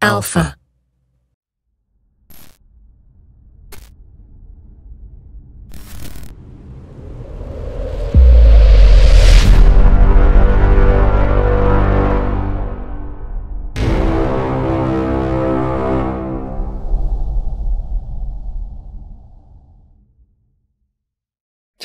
Alpha.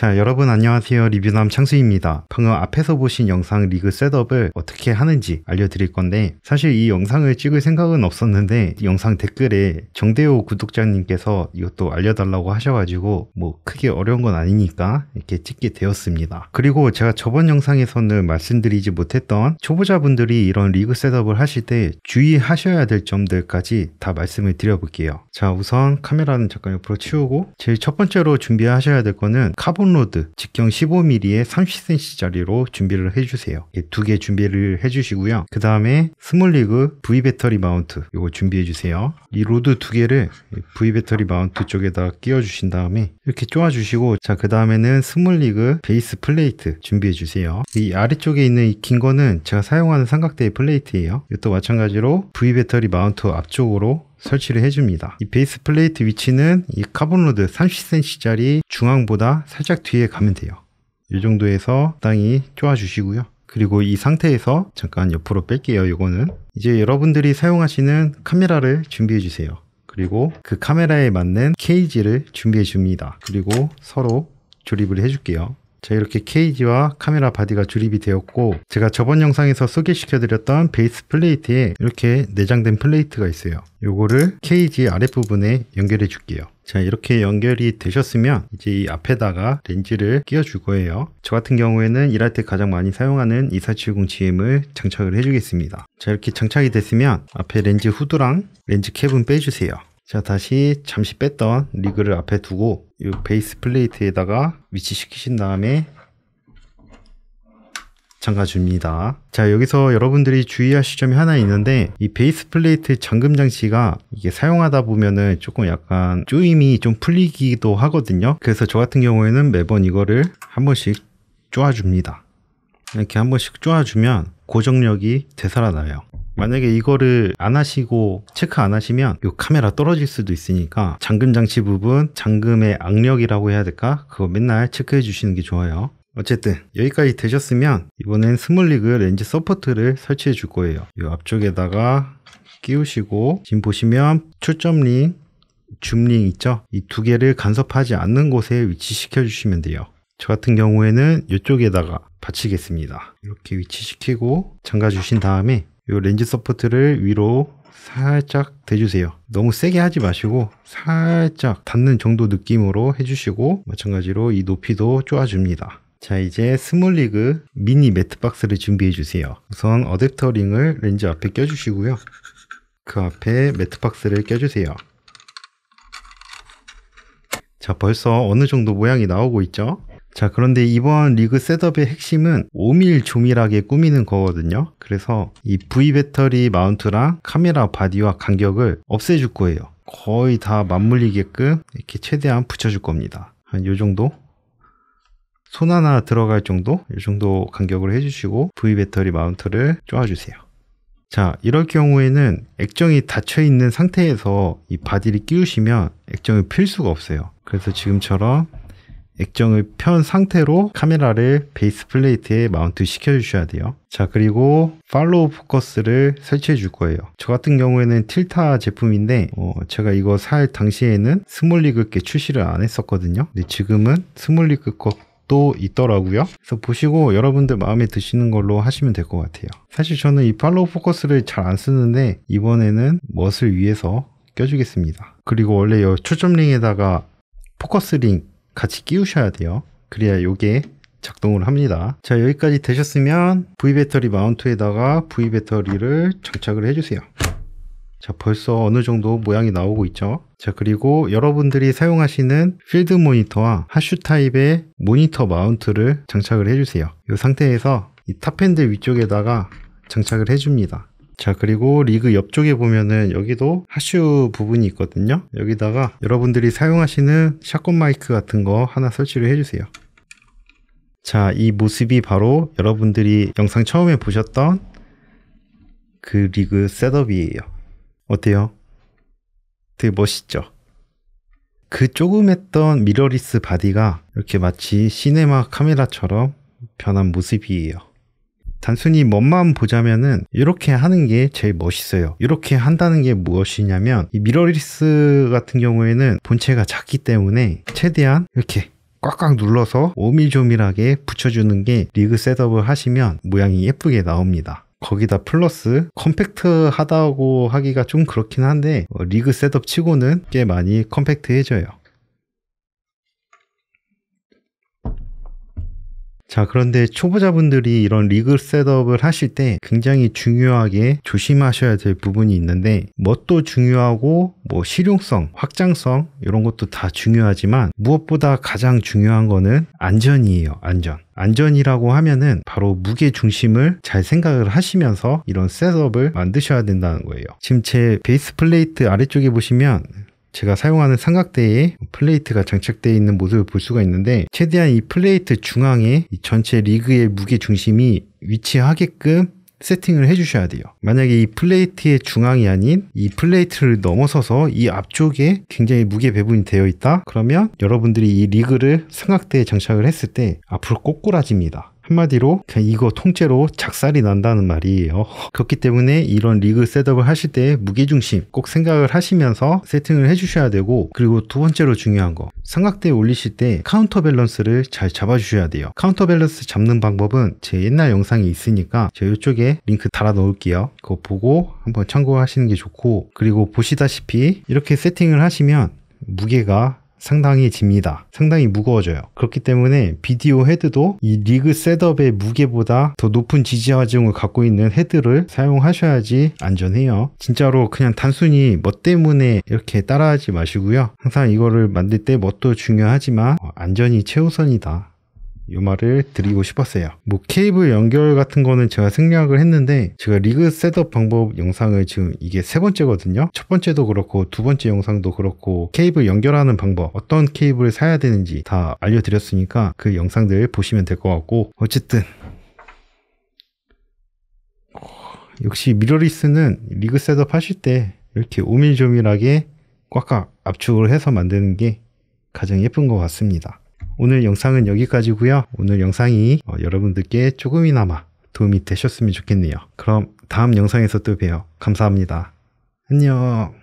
자 여러분 안녕하세요 리뷰남 창수입니다 방금 앞에서 보신 영상 리그 셋업을 어떻게 하는지 알려드릴 건데 사실 이 영상을 찍을 생각은 없었는데 영상 댓글에 정대호 구독자님께서 이것도 알려달라고 하셔가지고 뭐 크게 어려운 건 아니니까 이렇게 찍게 되었습니다 그리고 제가 저번 영상에서는 말씀드리지 못했던 초보자분들이 이런 리그 셋업을 하실 때 주의하셔야 될 점들까지 다 말씀을 드려볼게요 자 우선 카메라는 잠깐 옆으로 치우고 제일 첫 번째로 준비하셔야 될 거는 카본 다운로드 직경 15mm의 30cm짜리로 준비를 해주세요. 예, 두개 준비를 해주시고요. 그 다음에 스몰리그 V 배터리 마운트 이거 준비해주세요. 이 로드 두 개를 V 배터리 마운트 쪽에다 끼워주신 다음에 이렇게 쪼아주시고 자그 다음에는 스몰리그 베이스 플레이트 준비해주세요. 이 아래쪽에 있는 이 긴 거는 제가 사용하는 삼각대의 플레이트예요. 이것도 마찬가지로 V 배터리 마운트 앞쪽으로 설치를 해줍니다. 이 베이스 플레이트 위치는 이 카본로드 30cm짜리 중앙보다 살짝 뒤에 가면 돼요. 이 정도에서 땅이 쪼아주시고요. 그리고 이 상태에서 잠깐 옆으로 뺄게요 이거는 이제 여러분들이 사용하시는 카메라를 준비해 주세요 그리고 그 카메라에 맞는 케이지를 준비해 줍니다 그리고 서로 조립을 해 줄게요 자 이렇게 케이지와 카메라 바디가 조립이 되었고 제가 저번 영상에서 소개시켜드렸던 베이스 플레이트에 이렇게 내장된 플레이트가 있어요 요거를 케이지 아랫부분에 연결해 줄게요 자 이렇게 연결이 되셨으면 이제 이 앞에다가 렌즈를 끼워 줄 거예요 저 같은 경우에는 일할 때 가장 많이 사용하는 2470GM을 장착을 해 주겠습니다 자 이렇게 장착이 됐으면 앞에 렌즈 후드랑 렌즈 캡은 빼주세요 자 다시 잠시 뺐던 리그를 앞에 두고 이 베이스 플레이트에다가 위치시키신 다음에 잠가 줍니다 자 여기서 여러분들이 주의하실 점이 하나 있는데 이 베이스 플레이트 잠금 장치가 이게 사용하다 보면은 조금 약간 조임이 좀 풀리기도 하거든요 그래서 저 같은 경우에는 매번 이거를 한 번씩 쪼아줍니다 이렇게 한 번씩 쪼아주면 고정력이 되살아나요 만약에 이거를 안 하시고 체크 안 하시면 이 카메라 떨어질 수도 있으니까 잠금 장치 부분 잠금의 악력이라고 해야 될까 그거 맨날 체크해 주시는 게 좋아요 어쨌든 여기까지 되셨으면 이번엔 스몰리그 렌즈 서포트를 설치해 줄 거예요 이 앞쪽에다가 끼우시고 지금 보시면 초점 링, 줌링 있죠 이 두 개를 간섭하지 않는 곳에 위치시켜 주시면 돼요 저 같은 경우에는 이쪽에다가 받치겠습니다 이렇게 위치시키고 잠가 주신 다음에 요 렌즈 서포트를 위로 살짝 대주세요. 너무 세게 하지 마시고 살짝 닿는 정도 느낌으로 해주시고 마찬가지로 이 높이도 쪼아줍니다. 자 이제 스몰리그 미니 매트박스를 준비해주세요. 우선 어댑터 링을 렌즈 앞에 껴주시고요. 그 앞에 매트박스를 껴주세요. 자 벌써 어느 정도 모양이 나오고 있죠? 자, 그런데 이번 리그 셋업의 핵심은 오밀조밀하게 꾸미는 거거든요. 그래서 이 V 배터리 마운트랑 카메라 바디와 간격을 없애줄 거예요. 거의 다 맞물리게끔 이렇게 최대한 붙여줄 겁니다. 한 요 정도? 손 하나 들어갈 정도? 요 정도 간격을 해주시고 V 배터리 마운트를 쪼아주세요. 자, 이럴 경우에는 액정이 닫혀 있는 상태에서 이 바디를 끼우시면 액정이필 수가 없어요. 그래서 지금처럼 액정을 편 상태로 카메라를 베이스 플레이트에 마운트 시켜주셔야 돼요. 자 그리고 팔로우 포커스를 설치해 줄 거예요. 저 같은 경우에는 틸타 제품인데 어, 제가 이거 살 당시에는 스몰리그 께 출시를 안 했었거든요. 근데 지금은 스몰리그 거 있더라고요. 그래서 보시고 여러분들 마음에 드시는 걸로 하시면 될 것 같아요. 사실 저는 이 팔로우 포커스를 잘 안 쓰는데 이번에는 멋을 위해서 껴주겠습니다. 그리고 원래 이 초점링에다가 포커스링 같이 끼우셔야 돼요. 그래야 이게 작동을 합니다. 자 여기까지 되셨으면 V배터리 마운트에다가 V배터리를 장착을 해주세요. 자 벌써 어느 정도 모양이 나오고 있죠 자 그리고 여러분들이 사용하시는 필드 모니터와 하슈 타입의 모니터 마운트를 장착을 해주세요 이 상태에서 이 탑핸들 위쪽에다가 장착을 해줍니다 자 그리고 리그 옆쪽에 보면은 여기도 하슈 부분이 있거든요 여기다가 여러분들이 사용하시는 샷건 마이크 같은 거 하나 설치를 해주세요 자 이 모습이 바로 여러분들이 영상 처음에 보셨던 그 리그 셋업이에요 어때요? 되게 멋있죠? 그 조그맸던 미러리스 바디가 이렇게 마치 시네마 카메라처럼 변한 모습이에요 단순히 멋만 보자면은 이렇게 하는 게 제일 멋있어요. 이렇게 한다는 게 무엇이냐면 이 미러리스 같은 경우에는 본체가 작기 때문에 최대한 이렇게 꽉꽉 눌러서 오밀조밀하게 붙여주는 게 리그 셋업을 하시면 모양이 예쁘게 나옵니다. 거기다 플러스 컴팩트하다고 하기가 좀 그렇긴 한데 어, 리그 셋업 치고는 꽤 많이 컴팩트해져요. 자, 그런데 초보자분들이 이런 리그 셋업을 하실 때 굉장히 중요하게 조심하셔야 될 부분이 있는데 뭣도 중요하고 뭐 실용성, 확장성 이런 것도 다 중요하지만 무엇보다 가장 중요한 거는 안전이에요. 안전. 안전이라고 하면은 바로 무게 중심을 잘 생각을 하시면서 이런 셋업을 만드셔야 된다는 거예요. 지금 제 베이스 플레이트 아래쪽에 보시면 제가 사용하는 삼각대에 플레이트가 장착되어 있는 모습을 볼 수가 있는데 최대한 이 플레이트 중앙에 이 전체 리그의 무게 중심이 위치하게끔 세팅을 해주셔야 돼요. 만약에 이 플레이트의 중앙이 아닌 이 플레이트를 넘어서서 이 앞쪽에 굉장히 무게 배분이 되어 있다? 그러면 여러분들이 이 리그를 삼각대에 장착을 했을 때 앞으로 꼬꾸라집니다. 한마디로 그냥 이거 통째로 작살이 난다는 말이에요. 그렇기 때문에 이런 리그 셋업을 하실 때 무게중심 꼭 생각을 하시면서 세팅을 해주셔야 되고 그리고 두 번째로 중요한 거 삼각대에 올리실 때 카운터 밸런스를 잘 잡아주셔야 돼요. 카운터 밸런스 잡는 방법은 제 옛날 영상이 있으니까 제가 이쪽에 링크 달아 놓을게요 그거 보고 한번 참고하시는 게 좋고 그리고 보시다시피 이렇게 세팅을 하시면 무게가 상당히 집니다. 상당히 무거워져요. 그렇기 때문에 비디오 헤드도 이 리그 셋업의 무게보다 더 높은 지지 하중을 갖고 있는 헤드를 사용하셔야지 안전해요. 진짜로 그냥 단순히 뭐 때문에 이렇게 따라하지 마시고요. 항상 이거를 만들 때 멋도 뭐 중요하지만 어, 안전이 최우선이다. 이 말을 드리고 싶었어요. 뭐 케이블 연결 같은 거는 제가 생략을 했는데 제가 리그 셋업 방법 영상을 지금 이게 세 번째거든요. 첫 번째도 그렇고 두 번째 영상도 그렇고 케이블 연결하는 방법 어떤 케이블을 사야 되는지 다 알려드렸으니까 그 영상들 보시면 될 것 같고 어쨌든 역시 미러리스는 리그 셋업 하실 때 이렇게 오밀조밀하게 꽉꽉 압축을 해서 만드는 게 가장 예쁜 것 같습니다. 오늘 영상은 여기까지고요. 오늘 영상이 어, 여러분들께 조금이나마 도움이 되셨으면 좋겠네요. 그럼 다음 영상에서 또 봬요. 감사합니다. 안녕.